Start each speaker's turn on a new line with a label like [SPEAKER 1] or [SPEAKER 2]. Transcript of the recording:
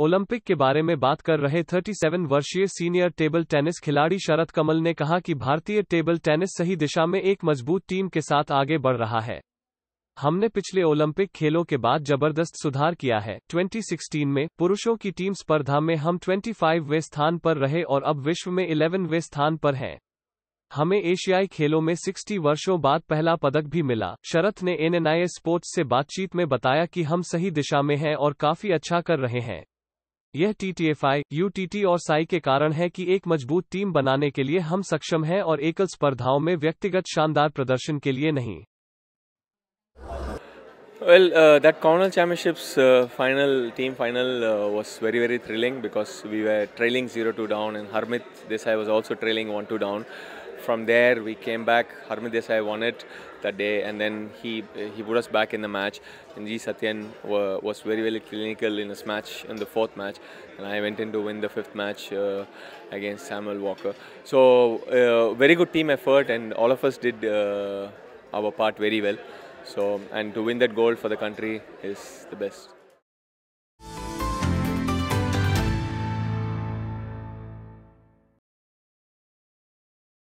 [SPEAKER 1] Olympic के बारे में बात कर रहे 37 वर्षीय सीनियर टेबल टेनिस खिलाड़ी शरद कमल ने कहा कि भारतीय टेबल टेनिस सही दिशा में एक मजबूत टीम के साथ आगे बढ़ रहा है हमने पिछले ओलंपिक खेलों के बाद जबरदस्त सुधार किया है 2016 में पुरुषों की टीम स्पर्धा में हम 25वें स्थान पर रहे और अब विश्व में वे स्थान पर हैं हमें एशियाई खेलों में 60 वर्षों बाद पहला पदक भी मिला शरत ने एनएनआईए स्पोर्ट्स से बातचीत में बताया कि हम सही दिशा में हैं और काफी अच्छा कर रहे हैं यह टीटीएफआई, यूटीटी और साई के कारण है कि एक मजबूत टीम बनाने के लिए हम सक्षम हैं और एकल स्पर्धाओं में व्यक्तिगत शानदार प्रदर्शन के लिए नहीं
[SPEAKER 2] Well, uh, that Commonwealth Championships uh, final, team final uh, was very, very thrilling because we were trailing 0-2 down and Harmit Desai was also trailing 1-2 down. from there we came back. Harmit Desai won it that day, and then he he put us back in the match. And ji Satyan were, was very very clinical in his match in the fourth match, and I went in to win the fifth match uh, against Samuel Walker. So uh, very good team effort, and all of us did uh, our part very well. So and to win that gold for the country
[SPEAKER 1] is the best.